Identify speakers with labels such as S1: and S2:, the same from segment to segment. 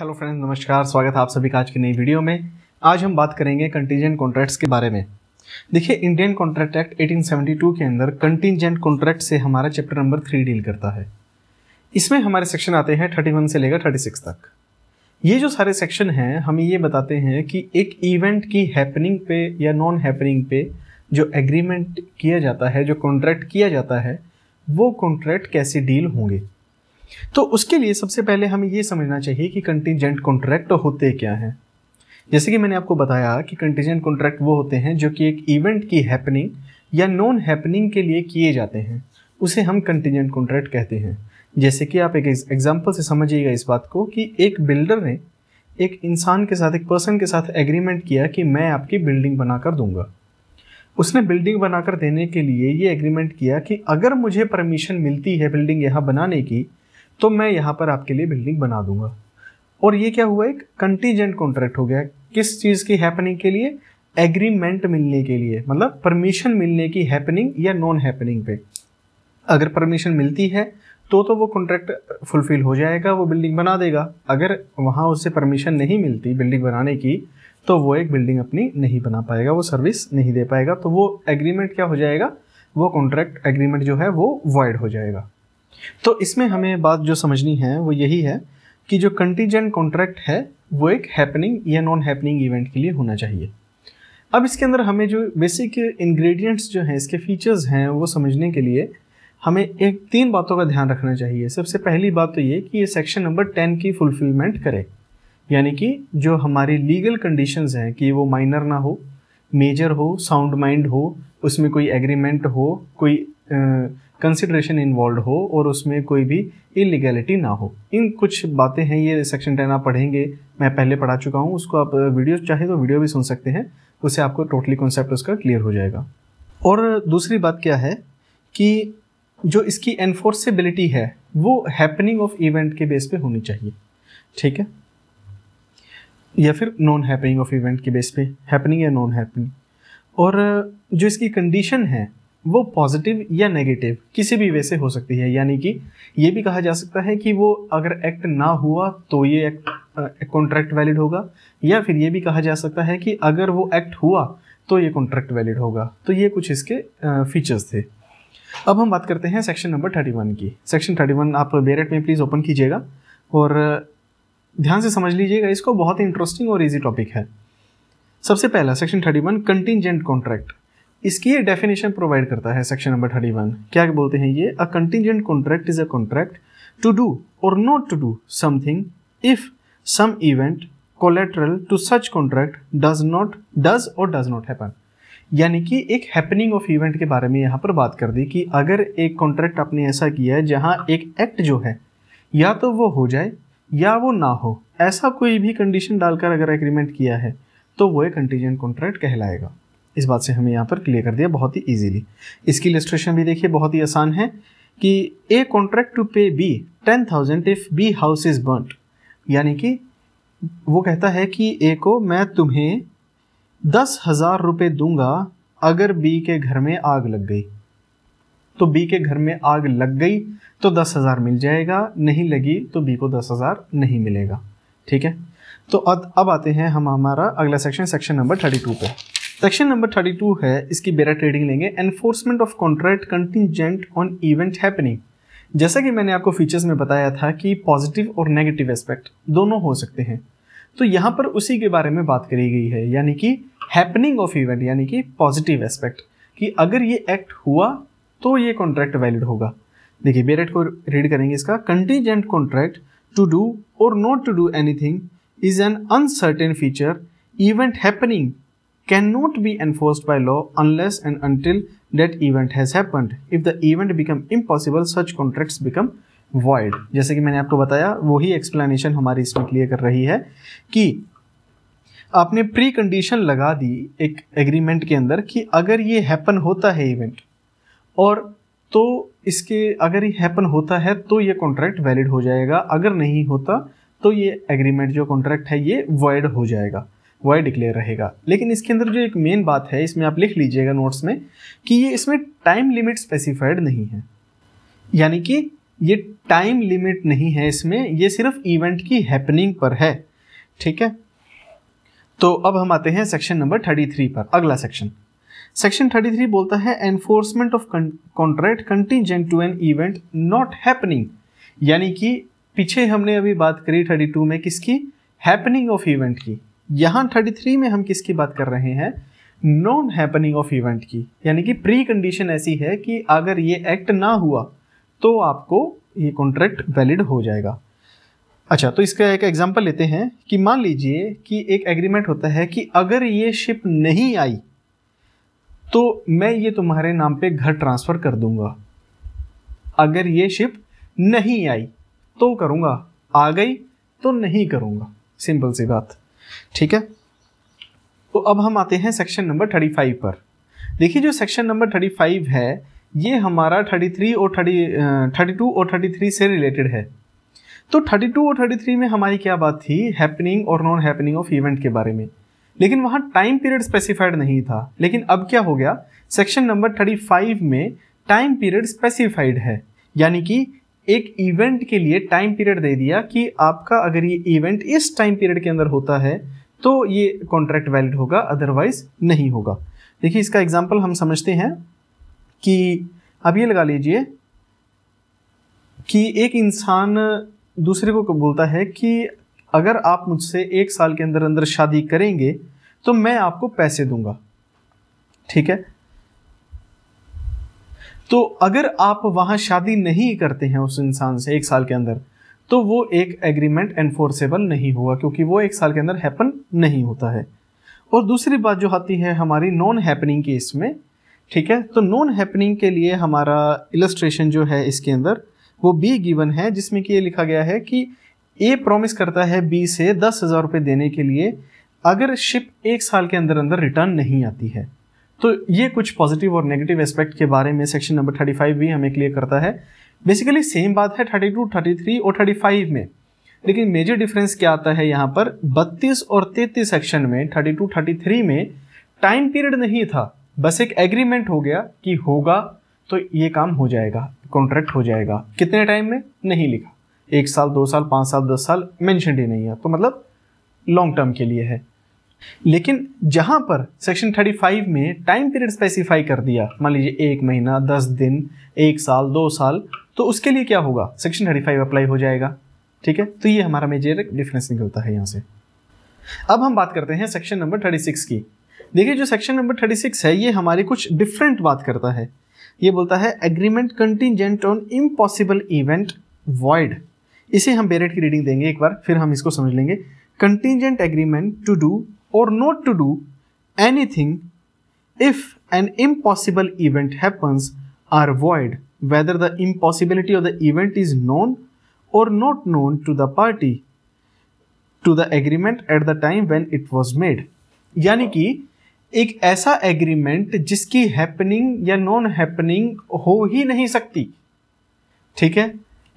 S1: Hello friends नमस्कार स्वागत है आप सभी का आज की नई वीडियो में आज हम बात करेंगे कंटीजेंट कॉन्ट्रैक्ट्स के बारे में देखिए इंडियन कॉन्ट्रैक्ट एक्ट 1872 के अंदर कंटीजेंट कॉन्ट्रैक्ट से हमारा चैप्टर नंबर थ्री डील करता है इसमें हमारे सेक्शन आते हैं 31 से लेकर 36 तक ये जो सारे सेक्शन हैं हमें ये बताते हैं कि एक इवेंट की हैपनिंग पे या नॉन हैपनिंग पे जो एग्रीमेंट किया जाता है जो कॉन्ट्रैक्ट किया जाता है वो कॉन्ट्रैक्ट कैसे डील होंगे तो उसके लिए सबसे पहले हमें ये समझना चाहिए कि कंटीजेंट कॉन्ट्रैक्ट होते क्या हैं जैसे कि मैंने आपको बताया कि कंटीजेंट कॉन्ट्रैक्ट वो होते हैं जो कि एक इवेंट की हैपनिंग या नॉन हैपनिंग के लिए किए जाते हैं उसे हम कंटीजेंट कॉन्ट्रैक्ट कहते हैं जैसे कि आप एक एग्जाम्पल से समझिएगा इस बात को कि एक बिल्डर ने एक इंसान के साथ एक पर्सन के साथ एग्रीमेंट किया कि मैं आपकी बिल्डिंग बनाकर दूंगा उसने बिल्डिंग बनाकर देने के लिए ये एग्रीमेंट किया कि अगर मुझे परमिशन मिलती है बिल्डिंग यहाँ बनाने की तो मैं यहाँ पर आपके लिए बिल्डिंग बना दूंगा और ये क्या हुआ एक कंटीजेंट कॉन्ट्रैक्ट हो गया किस चीज़ की हैपनिंग के लिए एग्रीमेंट मिलने के लिए मतलब परमिशन मिलने की हैपनिंग या नॉन हैपनिंग पे अगर परमिशन मिलती है तो तो वो कॉन्ट्रैक्ट फुलफिल हो जाएगा वो बिल्डिंग बना देगा अगर वहाँ उसे परमिशन नहीं मिलती बिल्डिंग बनाने की तो वो एक बिल्डिंग अपनी नहीं बना पाएगा वो सर्विस नहीं दे पाएगा तो वो एग्रीमेंट क्या हो जाएगा वो कॉन्ट्रैक्ट एग्रीमेंट जो है वो वॉइड हो जाएगा तो इसमें हमें बात जो समझनी है वो यही है कि जो कंटीजेंट कॉन्ट्रैक्ट है वो एक हैपनिंग या नॉन हैपनिंग इवेंट के लिए होना चाहिए अब इसके अंदर हमें जो बेसिक इंग्रेडिएंट्स जो हैं इसके फीचर्स हैं वो समझने के लिए हमें एक तीन बातों का ध्यान रखना चाहिए सबसे पहली बात तो ये कि ये सेक्शन नंबर टेन की फुलफिलमेंट करे यानी कि जो हमारी लीगल कंडीशंस हैं कि वो माइनर ना हो मेजर हो साउंड माइंड हो उसमें कोई एग्रीमेंट हो कोई कंसिड्रेशन इन्वॉल्व हो और उसमें कोई भी इलीगैलिटी ना हो इन कुछ बातें हैं ये सेक्शन टेन आप पढ़ेंगे मैं पहले पढ़ा चुका हूँ उसको आप वीडियो चाहे तो वीडियो भी सुन सकते हैं उससे आपको टोटली कॉन्सेप्ट उसका क्लियर हो जाएगा और दूसरी बात क्या है कि जो इसकी एनफोर्सेबिलिटी है वो हैपनिंग ऑफ इवेंट के बेस पे होनी चाहिए ठीक है या फिर नॉन हैपनिंग ऑफ इवेंट के बेस पे हैपनिंग या नॉन हैपनिंग और जो इसकी कंडीशन है वो पॉजिटिव या नेगेटिव किसी भी वे से हो सकती है यानी कि ये भी कहा जा सकता है कि वो अगर एक्ट ना हुआ तो ये एक्ट कॉन्ट्रैक्ट वैलिड होगा या फिर ये भी कहा जा सकता है कि अगर वो एक्ट हुआ तो ये कॉन्ट्रैक्ट वैलिड होगा तो ये कुछ इसके फीचर्स थे अब हम बात करते हैं सेक्शन नंबर थर्टी वन की सेक्शन थर्टी वन आप बेरेट में प्लीज़ ओपन कीजिएगा और ध्यान से समझ लीजिएगा इसको बहुत ही इंटरेस्टिंग और ईजी टॉपिक है सबसे पहला section thirty one contingent contract इसकी ये डेफिनेशन प्रोवाइड करता है सेक्शन नंबर थर्टी वन क्या बोलते हैं ये a contingent contract is a contract to do or not to do something if some event collateral to such contract does not does or does not happen यानी कि एक happening of event के बारे में यहाँ पर बात कर दी कि अगर एक कॉन्ट्रैक्ट आपने ऐसा किया है जहाँ एक एक्ट जो है या तो वो हो जाए या वो ना हो ऐसा कोई भी कंडीशन डालकर अगर एग्रीमेंट किया है तो वो एक कंटीजेंट कॉन्ट्रैक्ट कहलाएगा इस बात से हमें यहाँ पर क्लियर कर दिया बहुत ही ईजीली इसकी इलस्ट्रेशन भी देखिए बहुत ही आसान है कि a contract to pay B ten thousand if B house is burnt यानी कि वो कहता है कि ए को मैं तुम्हें दस हज़ार रुपये दूंगा अगर बी के घर में आग लग गई तो बी के घर में आग लग गई तो दस हज़ार मिल जाएगा नहीं लगी तो बी को दस हज़ार नहीं मिलेगा ठीक है तो अब आते हैं हम हमारा अगला section section number thirty two पे सेक्शन नंबर 32 है इसकी बेरा ट्रेडिंग लेंगे enforcement of contract contingent on event happening जैसा कि मैंने आपको फीचर्स में बताया था कि पॉजिटिव और नेगेटिव एस्पेक्ट दोनों हो सकते हैं तो यहाँ पर उसी के बारे में बात करी गई है यानी कि हैपनिंग ऑफ इवेंट यानी कि पॉजिटिव एस्पेक्ट कि अगर ये एक्ट हुआ तो ये कॉन्ट्रैक्ट वैलिड होगा देखिए बेरेट को रीड करेंगे इसका contingent contract to do or not to do anything is an uncertain future event happening cannot be enforced by law unless and until that event has happened. If the event become impossible, such contracts become void. जैसे कि मैंने आपको बताया वही explanation हमारी इसमें clear कर रही है कि आपने प्री कंडीशन लगा दी एक एग्रीमेंट के अंदर कि अगर ये हैपन होता है इवेंट और तो इसके अगर ये हैपन होता है तो ये कॉन्ट्रैक्ट वैलिड हो जाएगा अगर नहीं होता तो ये एग्रीमेंट जो कॉन्ट्रैक्ट है ये वॉइड हो जाएगा वाई डिक्लेयर रहेगा लेकिन इसके अंदर जो एक मेन बात है इसमें आप लिख लीजिएगा नोट्स में कि ये इसमें टाइम लिमिट स्पेसिफाइड नहीं है यानी कि ये टाइम लिमिट नहीं है इसमें ये सिर्फ इवेंट की हैपनिंग पर है ठीक है तो अब हम आते हैं सेक्शन नंबर थर्टी थ्री पर अगला सेक्शन सेक्शन थर्टी थ्री बोलता है enforcement of contract contingent to an event not happening यानी कि पीछे हमने अभी बात करी थर्टी टू में किसकी हैपनिंग ऑफ इवेंट की यहाँ 33 में हम किसकी बात कर रहे हैं नॉन हैपनिंग ऑफ इवेंट की यानी कि प्री कंडीशन ऐसी है कि अगर ये एक्ट ना हुआ तो आपको ये कॉन्ट्रैक्ट वैलिड हो जाएगा अच्छा तो इसका एक एग्जाम्पल लेते हैं कि मान लीजिए कि एक एग्रीमेंट होता है कि अगर ये शिप नहीं आई तो मैं ये तुम्हारे नाम पे घर ट्रांसफ़र कर दूंगा अगर ये शिप नहीं आई तो करूंगा आ गई तो नहीं करूंगा सिंपल सी बात ठीक है तो अब हम आते हैं सेक्शन नंबर थर्टी फाइव पर देखिए जो सेक्शन नंबर थर्टी फाइव है ये हमारा थर्टी थ्री और थर्टी थर्टी टू और थर्टी थ्री से रिलेटेड है तो थर्टी टू और थर्टी थ्री में हमारी क्या बात थी हैपनिंग और नॉन हैपनिंग ऑफ इवेंट के बारे में लेकिन वहाँ टाइम पीरियड स्पेसिफाइड नहीं था लेकिन अब क्या हो गया सेक्शन नंबर थर्टी फाइव में टाइम पीरियड स्पेसिफाइड है यानी कि एक इवेंट के लिए टाइम पीरियड दे दिया कि आपका अगर ये इवेंट इस टाइम पीरियड के अंदर होता है तो ये कॉन्ट्रैक्ट वैलिड होगा अदरवाइज नहीं होगा देखिए इसका एग्जाम्पल हम समझते हैं कि आप ये लगा लीजिए कि एक इंसान दूसरे को बोलता है कि अगर आप मुझसे एक साल के अंदर अंदर शादी करेंगे तो मैं आपको पैसे दूंगा ठीक है तो अगर आप वहाँ शादी नहीं करते हैं उस इंसान से एक साल के अंदर तो वो एक एग्रीमेंट एनफोर्सेबल नहीं हुआ क्योंकि वो एक साल के अंदर हैपन नहीं होता है और दूसरी बात जो आती है हमारी नॉन हैपनिंग केस में ठीक है तो नॉन हैपनिंग के लिए हमारा इलस्ट्रेशन जो है इसके अंदर वो बी गिवन है जिसमें कि ये लिखा गया है कि ए प्रॉमिस करता है बी से दस हज़ार रुपये देने के लिए अगर शिप एक साल के अंदर अंदर रिटर्न नहीं आती है तो ये कुछ पॉजिटिव और नेगेटिव एस्पेक्ट के बारे में सेक्शन नंबर थर्टी फाइव भी हमें क्लियर करता है बेसिकली सेम बात है थर्टी टू थर्टी थ्री और थर्टी फाइव में लेकिन मेजर डिफरेंस क्या आता है यहाँ पर बत्तीस और तैतीस सेक्शन में थर्टी टू थर्टी थ्री में टाइम पीरियड नहीं था बस एक एग्रीमेंट हो गया कि होगा तो ये काम हो जाएगा कॉन्ट्रैक्ट हो जाएगा कितने टाइम में नहीं लिखा एक साल दो साल पाँच साल दस साल मैंशन ही नहीं है तो मतलब लॉन्ग टर्म के लिए है लेकिन जहां पर सेक्शन 35 में टाइम पीरियड स्पेसिफाई कर दिया मान लीजिए एक महीना दस दिन एक साल दो साल तो उसके लिए क्या होगा सेक्शन 35 अप्लाई हो जाएगा ठीक है तो ये हमारा मेजर डिफरेंस निकलता है यहां से अब हम बात करते हैं सेक्शन नंबर 36 की देखिए जो सेक्शन नंबर 36 है ये हमारी कुछ डिफरेंट बात करता है ये बोलता है agreement contingent on impossible event void इसे हम बेरेट की रीडिंग देंगे एक बार फिर हम इसको समझ लेंगे contingent agreement to do or not to do anything if an impossible event happens are void whether the impossibility of the event is known or not known to the party to the agreement at the time when it was made यानी कि एक ऐसा agreement जिसकी happening या non happening हो ही नहीं सकती ठीक है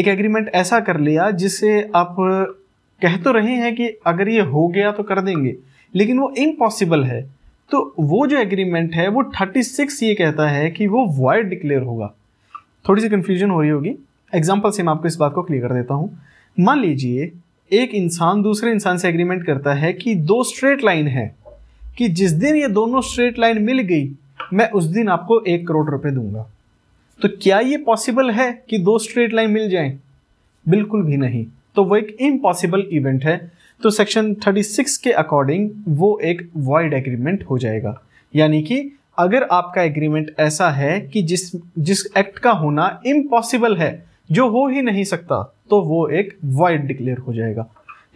S1: एक एग्रीमेंट ऐसा कर लिया जिसे आप कह तो रहे हैं कि अगर ये हो गया तो कर देंगे लेकिन वो इम्पॉसिबल है तो वो जो एग्रीमेंट है वो 36 ये कहता है कि वो वॉइड डिक्लेयर होगा थोड़ी सी कन्फ्यूजन हो रही होगी एग्जाम्पल से मैं आपको इस बात को क्लियर कर देता हूँ मान लीजिए एक इंसान दूसरे इंसान से एग्रीमेंट करता है कि दो स्ट्रेट लाइन है कि जिस दिन ये दोनों स्ट्रेट लाइन मिल गई मैं उस दिन आपको एक करोड़ रुपए दूंगा तो क्या ये पॉसिबल है कि दो स्ट्रेट लाइन मिल जाएं? बिल्कुल भी नहीं तो वो एक इम्पॉसिबल इवेंट है तो सेक्शन 36 के अकॉर्डिंग वो एक वॉइड एग्रीमेंट हो जाएगा यानी कि अगर आपका एग्रीमेंट ऐसा है कि जिस जिस एक्ट का होना इम्पॉसिबल है जो हो ही नहीं सकता तो वो एक वाइड डिक्लेयर हो जाएगा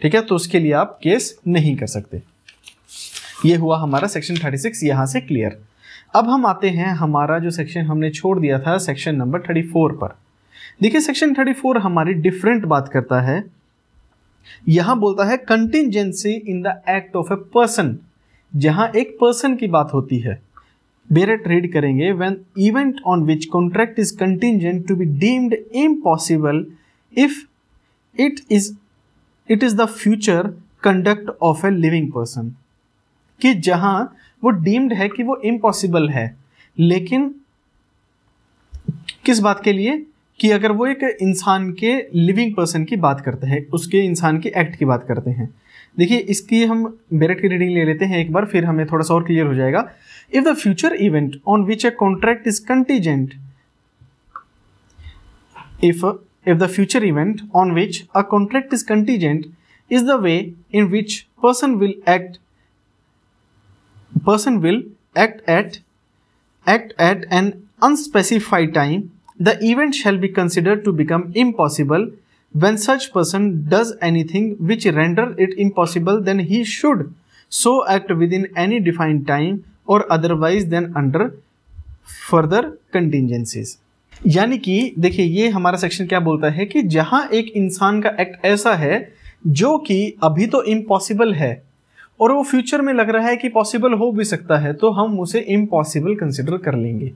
S1: ठीक है तो उसके लिए आप केस नहीं कर सकते ये हुआ हमारा सेक्शन 36 यहाँ से क्लियर अब हम आते हैं हमारा जो सेक्शन हमने छोड़ दिया था सेक्शन नंबर 34 पर देखिए सेक्शन 34 हमारी डिफरेंट बात करता है यहां बोलता है contingency in the act of a person जहां एक पर्सन की बात होती है बेरेट रीड करेंगे when event on which contract is contingent to be deemed impossible if it is it is the future conduct of a living person कि जहां वो डीम्ड है कि वो इम्पॉसिबल है लेकिन किस बात के लिए कि अगर वो एक इंसान के लिविंग पर्सन की बात करते हैं उसके इंसान के एक्ट की बात करते हैं देखिए इसकी हम बेरेट की रीडिंग ले लेते हैं एक बार फिर हमें थोड़ा सा और क्लियर हो जाएगा if the future event on which a contract is contingent if if the future event on which a contract is contingent is the way in which person will act person will act at act at an unspecified time The event shall be considered to become impossible when such person does anything which render it impossible then he should so act within any defined time और otherwise than under further contingencies यानी कि देखिए ये हमारा section क्या बोलता है कि जहाँ एक इंसान का एक्ट ऐसा है जो कि अभी तो इम्पॉसिबल है और वो फ्यूचर में लग रहा है कि पॉसिबल हो भी सकता है तो हम उसे इम्पॉसिबल कंसिडर कर लेंगे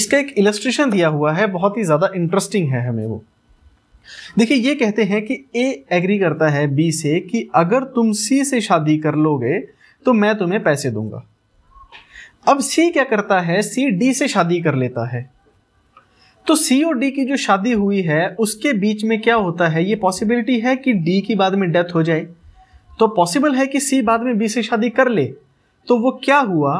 S1: इसका एक इलस्ट्रेशन दिया हुआ है बहुत ही ज़्यादा इंटरेस्टिंग है हमें वो देखिए ये कहते हैं कि ए एग्री करता है बी से कि अगर तुम सी से शादी कर लोगे तो मैं तुम्हें पैसे दूंगा अब सी क्या करता है सी डी से शादी कर लेता है तो सी और डी की जो शादी हुई है उसके बीच में क्या होता है ये पॉसिबिलिटी है कि डी की बाद में डेथ हो जाए तो पॉसिबल है कि सी बाद में बी से शादी कर ले तो वो क्या हुआ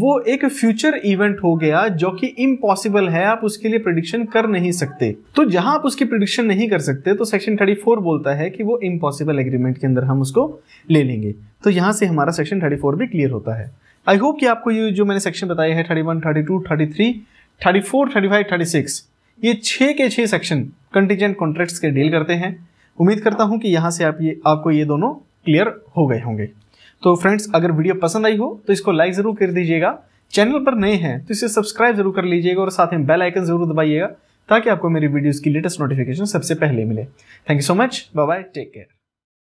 S1: वो एक फ्यूचर इवेंट हो गया जो कि इम्पॉसिबल है आप उसके लिए प्रडिक्शन कर नहीं सकते तो जहां आप उसकी प्रडिक्शन नहीं कर सकते तो सेक्शन 34 बोलता है कि वो इम्पॉसिबल एग्रीमेंट के अंदर हम उसको ले लेंगे तो यहां से हमारा सेक्शन 34 भी क्लियर होता है आई होप कि आपको ये जो मैंने सेक्शन बताया है thirty one thirty two thirty three thirty four thirty five thirty six ये छः के छः सेक्शन कंटीजेंट कॉन्ट्रैक्ट्स के डील करते हैं उम्मीद करता हूँ कि यहाँ से आप ये आपको ये दोनों क्लियर हो गए होंगे तो फ्रेंड्स अगर वीडियो पसंद आई हो तो इसको लाइक ज़रूर कर दीजिएगा चैनल पर नए हैं तो इसे सब्सक्राइब जरूर कर लीजिएगा और साथ में बेल आइकन जरूर दबाइएगा ताकि आपको मेरी वीडियोस की लेटेस्ट नोटिफिकेशन सबसे पहले मिले thank you so much bye bye take care